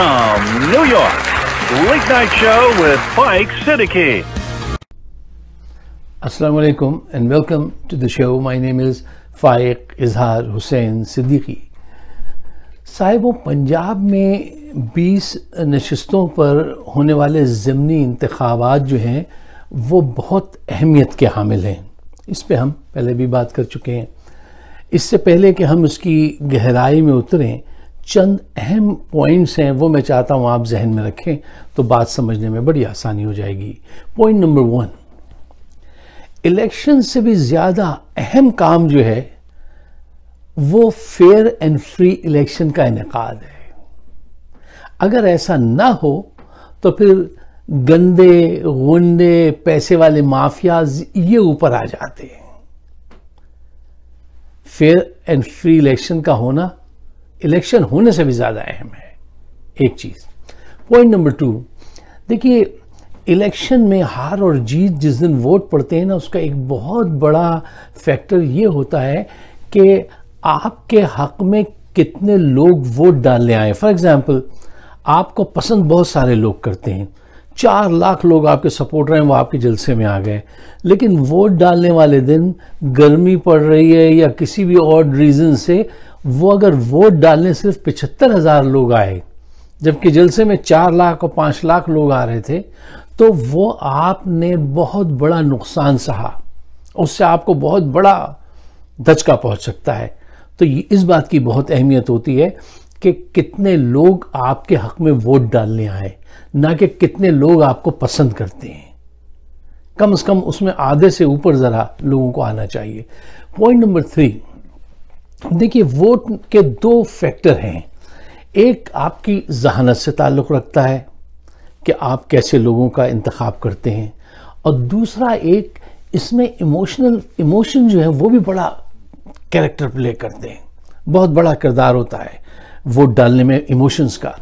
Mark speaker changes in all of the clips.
Speaker 1: From New York, Late Night Show with Mike Siddiqui. Assalamu alaikum and welcome to the show. My name is Faiq Izhar Hussain Siddiqui. Sahib Punjab में 20 नशस्तों पर होने वाले ज़मनी इंतबात जो हैं वो बहुत अहमियत के हामिल हैं इस पर हम पहले भी बात कर चुके हैं इससे पहले कि हम उसकी गहराई में उतरें चंद अहम पॉइंट्स हैं वो मैं चाहता हूं आप जहन में रखें तो बात समझने में बड़ी आसानी हो जाएगी पॉइंट नंबर वन इलेक्शन से भी ज़्यादा अहम काम जो है वो फेयर एंड फ्री इलेक्शन का इनका है अगर ऐसा ना हो तो फिर गंदे गुंडे पैसे वाले माफियाज ये ऊपर आ जाते हैं फेयर एंड फ्री इलेक्शन का होना इलेक्शन होने से भी ज़्यादा अहम है एक चीज़ पॉइंट नंबर टू देखिए इलेक्शन में हार और जीत जिस दिन वोट पड़ते हैं ना उसका एक बहुत बड़ा फैक्टर ये होता है कि आपके हक में कितने लोग वोट डालने आए फॉर एग्ज़ाम्पल आपको पसंद बहुत सारे लोग करते हैं चार लाख लोग आपके सपोर्टर हैं वो आपके जलसे में आ गए लेकिन वोट डालने वाले दिन गर्मी पड़ रही है या किसी भी और रीज़न से वो अगर वोट डालने सिर्फ पिछहत्तर हज़ार लोग आए जबकि जलसे में चार लाख और पांच लाख लोग आ रहे थे तो वो आपने बहुत बड़ा नुकसान सहा उससे आपको बहुत बड़ा धचका पहुंच सकता है तो इस बात की बहुत अहमियत होती है कि कितने लोग आपके हक में वोट डालने आए ना कि कितने लोग आपको पसंद करते हैं कम से कम उसमें आधे से ऊपर ज़रा लोगों को आना चाहिए पॉइंट नंबर थ्री देखिए वोट के दो फैक्टर हैं एक आपकी जहानत से ताल्लुक़ रखता है कि आप कैसे लोगों का इंतखब करते हैं और दूसरा एक इसमें इमोशनल इमोशन जो है वो भी बड़ा कैरेक्टर प्ले करते हैं बहुत बड़ा किरदार होता है वोट डालने में इमोशंस का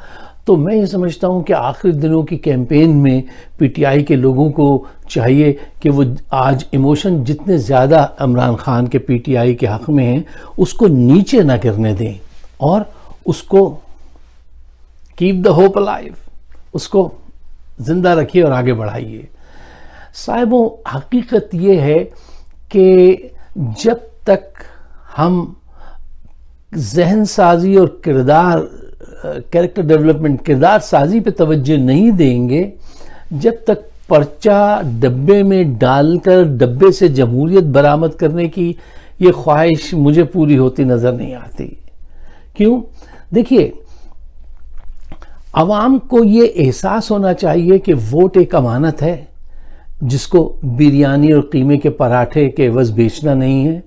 Speaker 1: तो मैं ये समझता हूँ कि आखिरी दिनों की कैंपेन में पीटीआई के लोगों को चाहिए कि वो आज इमोशन जितने ज़्यादा इमरान खान के पीटीआई के हक़ में हैं उसको नीचे ना गिरने दें और उसको कीप द होप अलाइव उसको ज़िंदा रखिए और आगे बढ़ाइए साहिबों हकीकत ये है कि जब तक हम जहन साजी और किरदार कैरेक्टर डेवलपमेंट किरदार साजी पे तवज्जो नहीं देंगे जब तक पर्चा डब्बे में डालकर डब्बे से जमहूरियत बरामद करने की ये ख्वाहिश मुझे पूरी होती नज़र नहीं आती क्यों देखिए आवाम को ये एहसास होना चाहिए कि वोट एक अमानत है जिसको बिरयानी और कीमे के पराठे के वज बेचना नहीं है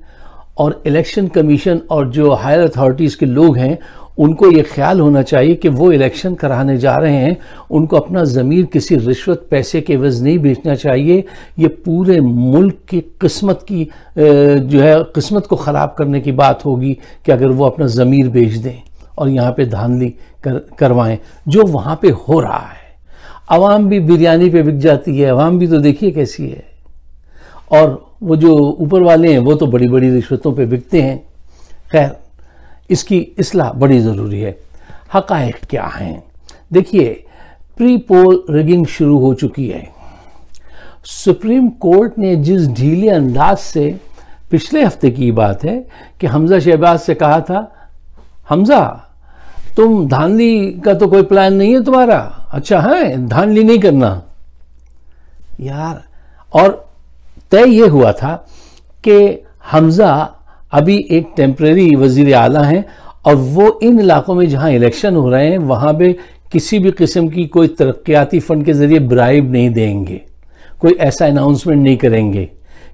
Speaker 1: और इलेक्शन कमीशन और जो हायर अथॉरिटीज़ के लोग हैं उनको ये ख्याल होना चाहिए कि वो इलेक्शन कराने जा रहे हैं उनको अपना ज़मीर किसी रिश्वत पैसे के वज नहीं बेचना चाहिए ये पूरे मुल्क की किस्मत की जो है किस्मत को ख़राब करने की बात होगी कि अगर वो अपना ज़मीर बेच दें और यहाँ पे धांधली कर करवाएं जो वहाँ पे हो रहा है आवाम भी बिरयानी पे बिक जाती है आवाम भी तो देखिए कैसी है और वो जो ऊपर वाले हैं वो तो बड़ी बड़ी रिश्वतों पे बिकते हैं खैर इसकी इसलाह बड़ी ज़रूरी है हकायक क्या हैं देखिए प्री पोल रिगिंग शुरू हो चुकी है सुप्रीम कोर्ट ने जिस ढीले अंदाज से पिछले हफ्ते की बात है कि हमजा शहबाज से कहा था हमजा तुम धानली का तो कोई प्लान नहीं है तुम्हारा अच्छा है धानली नहीं करना यार और तय ये हुआ था कि हमजा अभी एक टेम्प्रेरी वजीर आला हैं और वो इन इलाकों में जहाँ इलेक्शन हो रहे हैं वहाँ पे किसी भी किस्म की कोई तरक्याती फ़ंड के ज़रिए ब्राइब नहीं देंगे कोई ऐसा अनाउंसमेंट नहीं करेंगे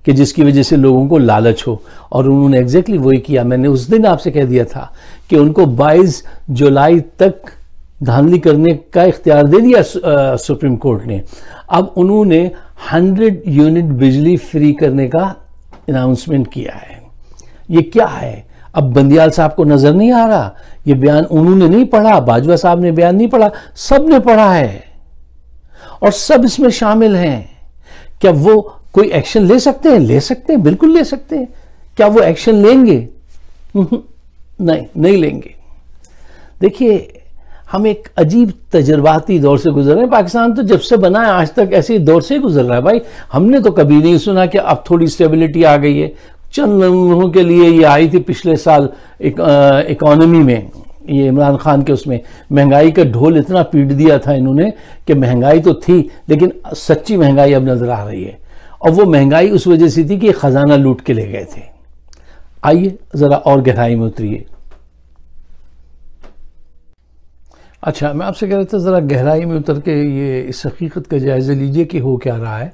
Speaker 1: कि जिसकी वजह से लोगों को लालच हो और उन्होंने एग्जैक्टली वही किया मैंने उस दिन आपसे कह दिया था कि उनको 22 जुलाई तक धांधली करने का इख्तियार दे दिया सुप्रीम कोर्ट ने अब उन्होंने 100 यूनिट बिजली फ्री करने का अनाउंसमेंट किया है ये क्या है अब बंदियाल साहब को नजर नहीं आ रहा ये बयान उन्होंने नहीं पढ़ा बाजवा साहब ने बयान नहीं पढ़ा सब ने पढ़ा है और सब इसमें शामिल हैं क्या वो कोई एक्शन ले सकते हैं ले सकते हैं बिल्कुल ले सकते हैं क्या वो एक्शन लेंगे हम्म, नहीं नहीं लेंगे देखिए हम एक अजीब तजर्बाती दौर से गुजर रहे हैं पाकिस्तान तो जब से बना है आज तक ऐसे दौर से गुजर रहा है भाई हमने तो कभी नहीं सुना कि अब थोड़ी स्टेबिलिटी आ गई है चंद लोगों के लिए ये आई थी पिछले साल इकोनॉमी एक, में ये इमरान खान के उसमें महंगाई का ढोल इतना पीट दिया था इन्होंने कि महंगाई तो थी लेकिन सच्ची महंगाई अब नजर आ रही है और वो महंगाई उस वजह से थी कि खजाना लूट के ले गए थे आइए ज़रा और गहराई में उतरिए अच्छा मैं आपसे कह रहा था ज़रा गहराई में उतर के ये इस हकीकत का जायज़ा लीजिए कि हो क्या रहा है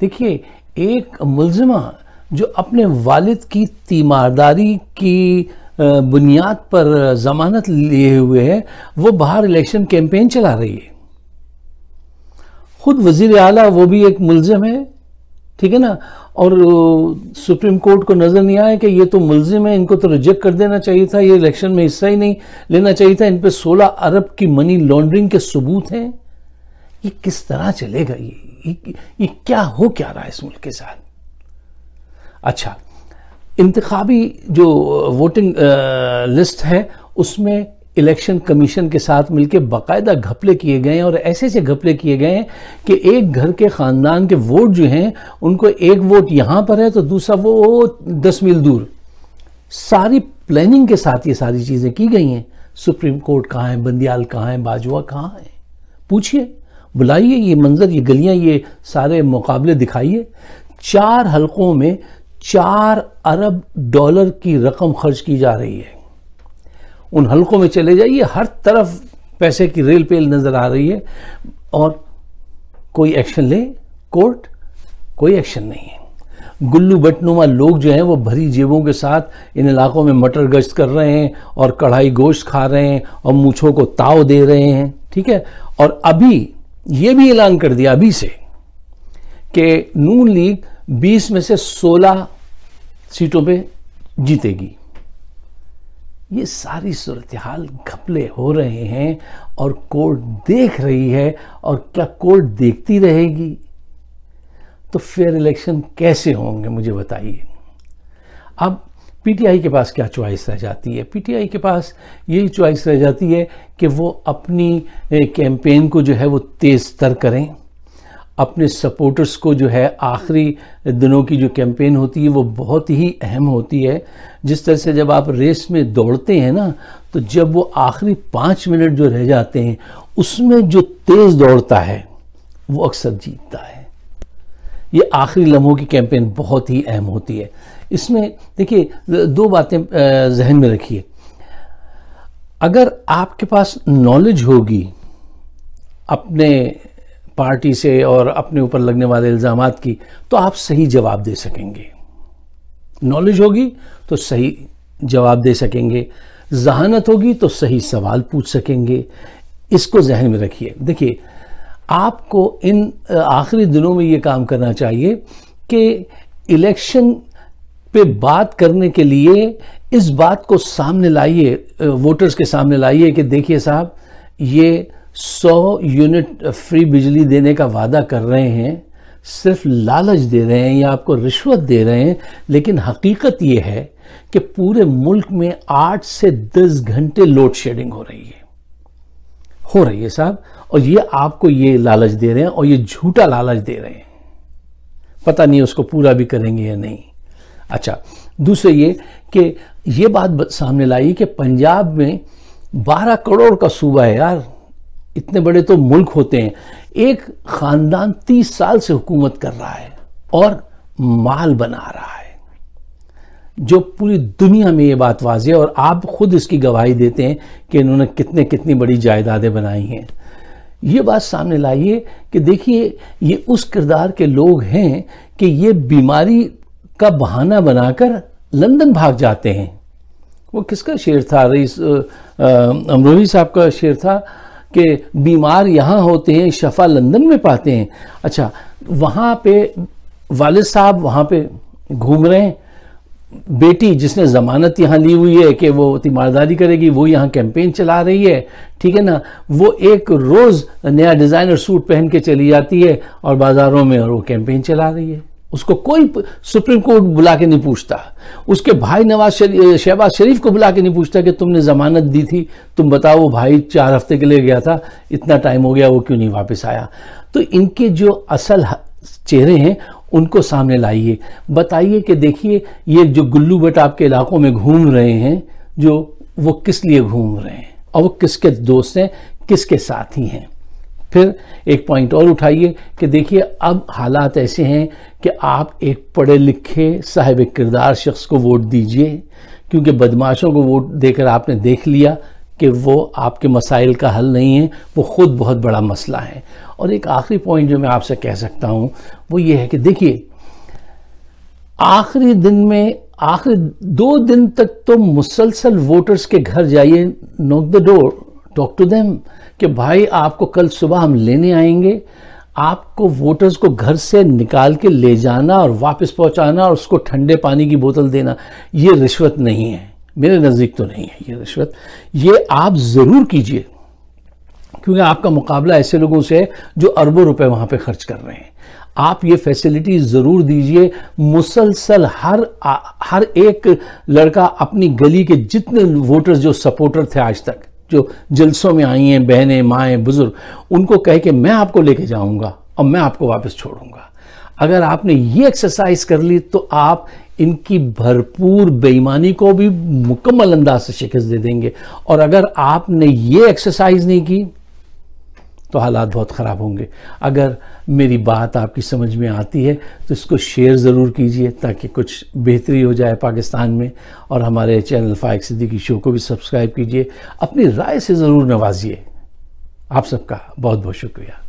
Speaker 1: देखिए एक मुलजमा जो अपने वालिद की तीमारदारी की बुनियाद पर जमानत लिए हुए है वो बाहर इलेक्शन कैंपेन चला रही है खुद वजीर आला वो भी एक मुलजिम है ठीक है ना और सुप्रीम कोर्ट को नजर नहीं आया कि ये तो मुलजिम है इनको तो रिजेक्ट कर देना चाहिए था ये इलेक्शन में हिस्सा ही नहीं लेना चाहिए था इन पर सोलह अरब की मनी लॉन्ड्रिंग के सबूत हैं ये किस तरह चलेगा ये ये, ये क्या हो क्या रहा है इस मुल्क के साथ अच्छा इंतबी जो वोटिंग लिस्ट है उसमें इलेक्शन कमीशन के साथ मिलकर बाकायदा घपले किए गए हैं और ऐसे ऐसे घपले किए गए हैं कि एक घर के ख़ानदान के वोट जो हैं उनको एक वोट यहां पर है तो दूसरा वो दस मील दूर सारी प्लानिंग के साथ ये सारी चीज़ें की गई हैं सुप्रीम कोर्ट कहाँ है बंदियाल कहाँ है बाजवा कहाँ है पूछिए बुलाइए ये मंजर ये गलियां ये सारे मुकाबले दिखाइए चार हलकों में चार अरब डॉलर की रकम खर्च की जा रही है उन हलकों में चले जाइए हर तरफ पैसे की रेल पेल नजर आ रही है और कोई एक्शन ले कोर्ट कोई एक्शन नहीं है गुल्लू बटनुमा लोग जो हैं वो भरी जेबों के साथ इन इलाकों में मटर गश्त कर रहे हैं और कढ़ाई गोश्त खा रहे हैं और मूछों को ताव दे रहे हैं ठीक है और अभी ये भी ऐलान कर दिया अभी से कि नून लीग 20 में से सीटों पे जीतेगी ये सारी सूरत हाल घपले हो रहे हैं और कोर्ट देख रही है और क्या कोर्ट देखती रहेगी तो फेयर इलेक्शन कैसे होंगे मुझे बताइए अब पीटीआई के पास क्या चॉइस रह जाती है पीटीआई के पास यही चॉइस रह जाती है कि वो अपनी कैंपेन को जो है वो तेज़ तर करें अपने सपोर्टर्स को जो है आखिरी दिनों की जो कैंपेन होती है वो बहुत ही अहम होती है जिस तरह से जब आप रेस में दौड़ते हैं ना तो जब वो आखिरी पाँच मिनट जो रह जाते हैं उसमें जो तेज़ दौड़ता है वो अक्सर जीतता है ये आखिरी लम्हों की कैंपेन बहुत ही अहम होती है इसमें देखिए दो बातें जहन में रखिए अगर आपके पास नॉलेज होगी अपने पार्टी से और अपने ऊपर लगने वाले इल्ज़ाम की तो आप सही जवाब दे सकेंगे नॉलेज होगी तो सही जवाब दे सकेंगे जहानत होगी तो सही सवाल पूछ सकेंगे इसको जहन में रखिए देखिए आपको इन आखिरी दिनों में ये काम करना चाहिए कि इलेक्शन पे बात करने के लिए इस बात को सामने लाइए वोटर्स के सामने लाइए कि देखिए साहब ये 100 यूनिट फ्री बिजली देने का वादा कर रहे हैं सिर्फ लालच दे रहे हैं या आपको रिश्वत दे रहे हैं लेकिन हकीकत यह है कि पूरे मुल्क में आठ से दस घंटे लोड शेडिंग हो रही है हो रही है साहब और ये आपको ये लालच दे रहे हैं और ये झूठा लालच दे रहे हैं पता नहीं उसको पूरा भी करेंगे या नहीं अच्छा दूसरे ये कि ये बात सामने लाई कि पंजाब में 12 करोड़ का सूबा है यार इतने बड़े तो मुल्क होते हैं एक खानदान तीस साल से हुकूमत कर रहा है और माल बना रहा है जो पूरी दुनिया में ये बात वाजी है और आप खुद इसकी गवाही देते हैं कि इन्होंने कितने कितनी बड़ी जायदादें बनाई हैं ये बात सामने लाइए कि देखिए ये उस किरदार के लोग हैं कि ये बीमारी का बहाना बनाकर लंदन भाग जाते हैं वो किसका शेर था रईस अमरोही साहब का शेर था कि बीमार यहाँ होते हैं शफा लंदन में पाते हैं अच्छा वहाँ पे वाल साहब वहाँ पे घूम रहे हैं बेटी जिसने ज़मानत यहाँ ली हुई है कि वो तीमारदारी करेगी वो यहाँ कैंपेन चला रही है ठीक है ना वो एक रोज़ नया डिज़ाइनर सूट पहन के चली जाती है और बाज़ारों में और वो कैंपेन चला रही है उसको कोई सुप्रीम कोर्ट बुला के नहीं पूछता उसके भाई नवाज शरीफ शहबाज शरीफ को बुला के नहीं पूछता कि तुमने जमानत दी थी तुम बताओ वो भाई चार हफ्ते के लिए गया था इतना टाइम हो गया वो क्यों नहीं वापस आया तो इनके जो असल चेहरे हैं उनको सामने लाइए बताइए कि देखिए ये जो गुल्लू बट आपके इलाकों में घूम रहे हैं जो वो किस लिए घूम रहे हैं और वो किसके दोस्त हैं किसके साथी हैं फिर एक पॉइंट और उठाइए कि देखिए अब हालात ऐसे हैं कि आप एक पढ़े लिखे साहिब किरदार शख्स को वोट दीजिए क्योंकि बदमाशों को वोट देकर आपने देख लिया कि वो आपके मसाइल का हल नहीं है वो ख़ुद बहुत बड़ा मसला है और एक आखिरी पॉइंट जो मैं आपसे कह सकता हूँ वो ये है कि देखिए आखिरी दिन में आखिरी दो दिन तक तो मुसलसल वोटर्स के घर जाइए knock the door talk to them कि भाई आपको कल सुबह हम लेने आएंगे आपको वोटर्स को घर से निकाल के ले जाना और वापस पहुंचाना और उसको ठंडे पानी की बोतल देना ये रिश्वत नहीं है मेरे नज़दीक तो नहीं है ये रिश्वत ये आप ज़रूर कीजिए क्योंकि आपका मुकाबला ऐसे लोगों से है जो अरबों रुपए वहाँ पे खर्च कर रहे हैं आप ये फैसिलिटी ज़रूर दीजिए मुसलसल हर आ, हर एक लड़का अपनी गली के जितने वोटर्स जो सपोर्टर थे आज तक जो जलसों में आई हैं बहनें माएँ बुज़ुर्ग उनको कह के मैं आपको लेके जाऊंगा और मैं आपको वापस छोड़ूंगा अगर आपने ये एक्सरसाइज कर ली तो आप इनकी भरपूर बेईमानी को भी मुकम्मल अंदाज से शिकस्त दे देंगे और अगर आपने ये एक्सरसाइज नहीं की तो हालात बहुत ख़राब होंगे अगर मेरी बात आपकी समझ में आती है तो इसको शेयर ज़रूर कीजिए ताकि कुछ बेहतरी हो जाए पाकिस्तान में और हमारे चैनल फ़ायक सिद्दीकी शो को भी सब्सक्राइब कीजिए अपनी राय से ज़रूर नवाजिए आप सबका बहुत बहुत शुक्रिया